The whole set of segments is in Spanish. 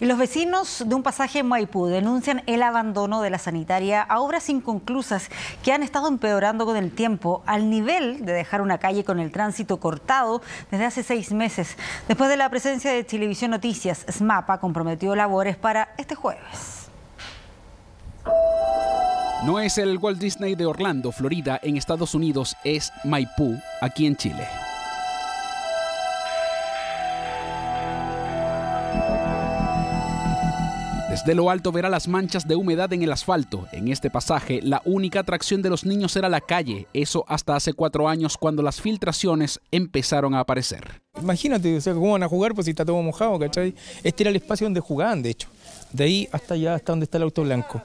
Y los vecinos de un pasaje en Maipú denuncian el abandono de la sanitaria a obras inconclusas que han estado empeorando con el tiempo, al nivel de dejar una calle con el tránsito cortado desde hace seis meses. Después de la presencia de Televisión Noticias, SMAPA comprometió labores para este jueves. No es el Walt Disney de Orlando, Florida, en Estados Unidos, es Maipú, aquí en Chile. Desde lo alto verá las manchas de humedad en el asfalto. En este pasaje, la única atracción de los niños era la calle, eso hasta hace cuatro años cuando las filtraciones empezaron a aparecer. Imagínate, ¿cómo van a jugar? Pues si está todo mojado, ¿cachai? Este era el espacio donde jugaban, de hecho. De ahí hasta allá, hasta donde está el auto blanco.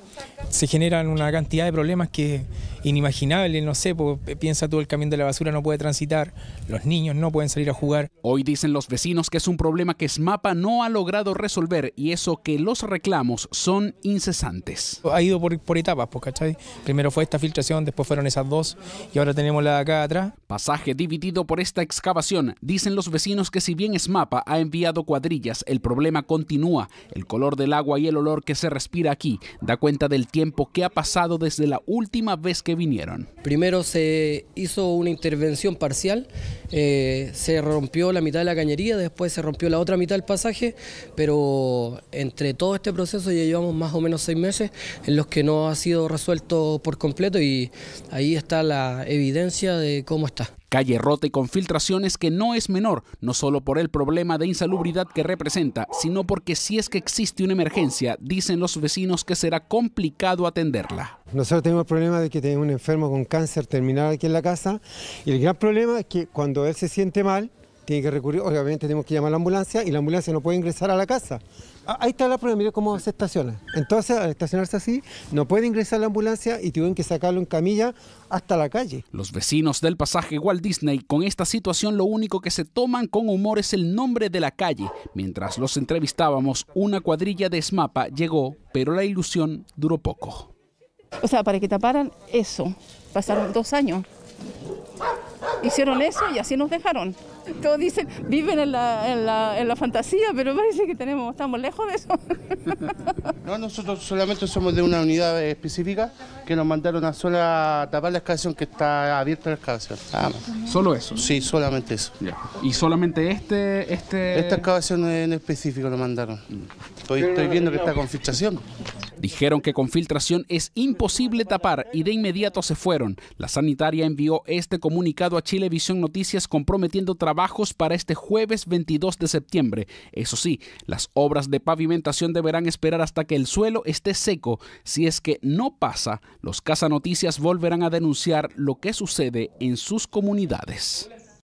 Se generan una cantidad de problemas que inimaginable, no sé, porque piensa todo el camión de la basura no puede transitar, los niños no pueden salir a jugar. Hoy dicen los vecinos que es un problema que SMAPA no ha logrado resolver y eso que los reclamos son incesantes. Ha ido por, etapas, pues, ¿cachai? Primero fue esta filtración, después fueron esas dos y ahora tenemos la acá atrás. Pasaje dividido por esta excavación. Dicen los vecinos que si bien SMAPA ha enviado cuadrillas, el problema continúa. El color del agua y el olor que se respira aquí da cuenta del tiempo que ha pasado desde la última vez que vinieron. Primero se hizo una intervención parcial, eh, se rompió la mitad de la cañería, después se rompió la otra mitad del pasaje, pero entre todo este proceso ya llevamos más o menos seis meses en los que no ha sido resuelto por completo y ahí está la evidencia de cómo está. Calle rota y con filtraciones que no es menor, no solo por el problema de insalubridad que representa, sino porque si es que existe una emergencia, dicen los vecinos que será complicado atenderla. Nosotros tenemos el problema de que tenemos un enfermo con cáncer terminal aquí en la casa y el gran problema es que cuando él se siente mal, tiene que recurrir, obviamente tenemos que llamar a la ambulancia y la ambulancia no puede ingresar a la casa. Ah, ahí está la prueba, mire cómo se estaciona. Entonces, al estacionarse así, no puede ingresar la ambulancia y tuvieron que sacarlo en camilla hasta la calle. Los vecinos del pasaje Walt Disney, con esta situación lo único que se toman con humor es el nombre de la calle. Mientras los entrevistábamos, una cuadrilla de Smapa llegó, pero la ilusión duró poco. O sea, para que taparan eso, pasaron dos años. Hicieron eso y así nos dejaron. Todos dicen, viven en la, en la, en la fantasía, pero parece que tenemos, estamos lejos de eso. no, nosotros solamente somos de una unidad específica que nos mandaron a sola tapar la excavación que está abierta la excavación. ¿Solo eso? Sí, solamente eso. ¿Y solamente este, este...? Esta excavación en específico lo mandaron. Estoy, estoy viendo que está con fichación. Dijeron que con filtración es imposible tapar y de inmediato se fueron. La sanitaria envió este comunicado a Chilevisión Noticias comprometiendo trabajos para este jueves 22 de septiembre. Eso sí, las obras de pavimentación deberán esperar hasta que el suelo esté seco. Si es que no pasa, los Casa Noticias volverán a denunciar lo que sucede en sus comunidades.